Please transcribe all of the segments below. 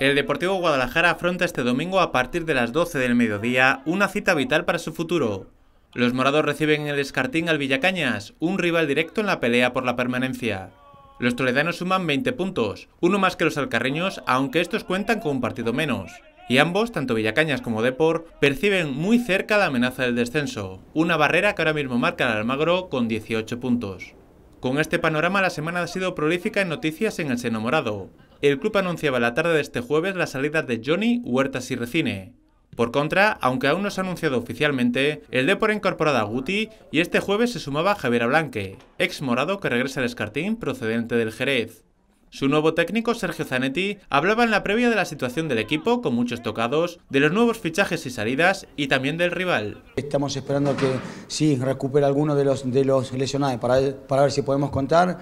El Deportivo Guadalajara afronta este domingo a partir de las 12 del mediodía una cita vital para su futuro. Los morados reciben el descartín al Villacañas, un rival directo en la pelea por la permanencia. Los toledanos suman 20 puntos, uno más que los alcarreños, aunque estos cuentan con un partido menos. Y ambos, tanto Villacañas como Depor, perciben muy cerca la amenaza del descenso, una barrera que ahora mismo marca el Almagro con 18 puntos. Con este panorama la semana ha sido prolífica en noticias en el seno morado el club anunciaba la tarde de este jueves la salida de Johnny, Huertas y Recine. Por contra, aunque aún no se ha anunciado oficialmente, el Depor incorporado a Guti y este jueves se sumaba Javier Blanque, ex morado que regresa al Escartín procedente del Jerez. Su nuevo técnico, Sergio Zanetti, hablaba en la previa de la situación del equipo, con muchos tocados, de los nuevos fichajes y salidas y también del rival. Estamos esperando que sí recupere alguno de los, lesionados para ver si podemos contar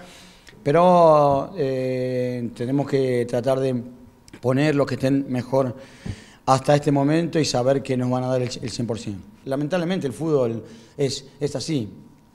pero eh, tenemos que tratar de poner los que estén mejor hasta este momento y saber que nos van a dar el, 100%. Lamentablemente el fútbol es, es así.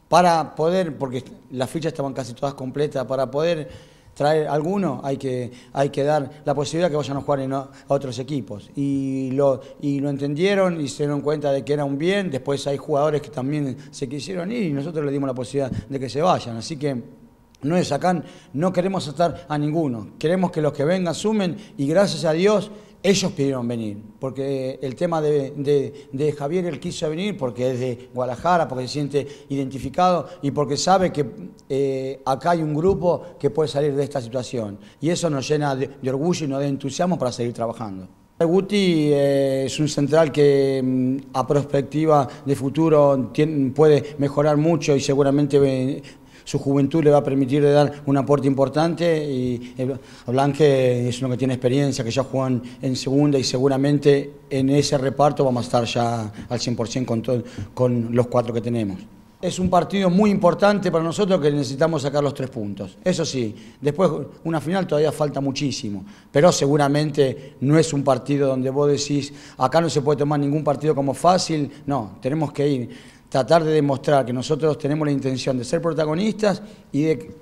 Para poder, porque las fichas estaban casi todas completas, para poder traer alguno, hay que, hay que dar la posibilidad que vayan a jugar en, a otros equipos. Y lo, y lo entendieron y se dieron cuenta de que era un bien. Después hay jugadores que también se quisieron ir y nosotros les dimos la posibilidad de que se vayan. Así que no es acá, no queremos atar a ninguno. Queremos que los que vengan sumen y gracias a Dios ellos pidieron venir. Porque el tema de, Javier, él quiso venir porque es de Guadalajara, porque se siente identificado y porque sabe que eh, acá hay un grupo que puede salir de esta situación. Y eso nos llena de, orgullo y nos da entusiasmo para seguir trabajando. Guti eh, es un central que mm, a perspectiva de futuro puede mejorar mucho y seguramente su juventud le va a permitir dar un aporte importante y eh, Blanque es uno que tiene experiencia, que ya juegan en segunda y seguramente en ese reparto vamos a estar ya al 100% con, con los cuatro que tenemos. Es un partido muy importante para nosotros que necesitamos sacar los tres puntos. Eso sí, después una final todavía falta muchísimo, pero seguramente no es un partido donde vos decís, acá no se puede tomar ningún partido como fácil, no, tenemos que ir tratar de demostrar que nosotros tenemos la intención de ser protagonistas y de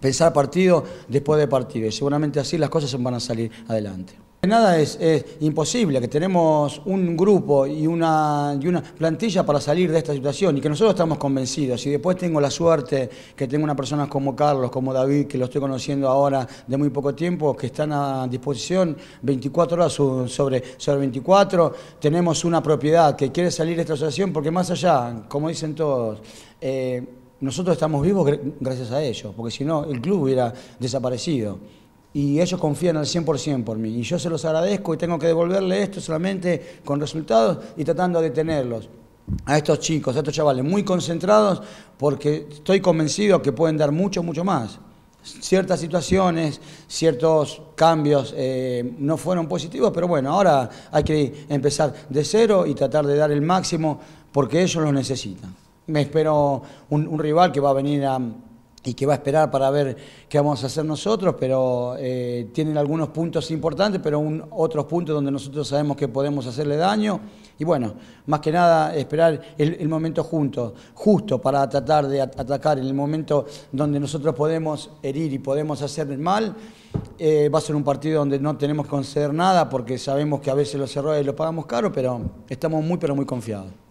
pensar partido después de partido. Y seguramente así las cosas van a salir adelante. Nada es, imposible, que tenemos un grupo y una, una plantilla para salir de esta situación y que nosotros estamos convencidos. Y después tengo la suerte que tengo unas personas como Carlos, como David, que lo estoy conociendo ahora de muy poco tiempo, que están a disposición 24 horas sobre, 24. Tenemos una propiedad que quiere salir de esta situación porque más allá, como dicen todos, eh, nosotros estamos vivos gracias a ellos, porque si no el club hubiera desaparecido y ellos confían al 100% por mí. Y yo se los agradezco y tengo que devolverle esto solamente con resultados y tratando de tenerlos a estos chicos, a estos chavales, muy concentrados porque estoy convencido que pueden dar mucho, mucho más. Ciertas situaciones, ciertos cambios eh, no fueron positivos, pero bueno, ahora hay que empezar de cero y tratar de dar el máximo porque ellos lo necesitan. Me espero un rival que va a venir a y que va a esperar para ver qué vamos a hacer nosotros, pero eh, tienen algunos puntos importantes, pero otros puntos donde nosotros sabemos que podemos hacerle daño. Y bueno, más que nada esperar el, momento junto, justo para tratar de atacar en el momento donde nosotros podemos herir y podemos hacerle mal. Eh, va a ser un partido donde no tenemos que conceder nada porque sabemos que a veces los errores los pagamos caro, pero estamos muy, pero muy confiados.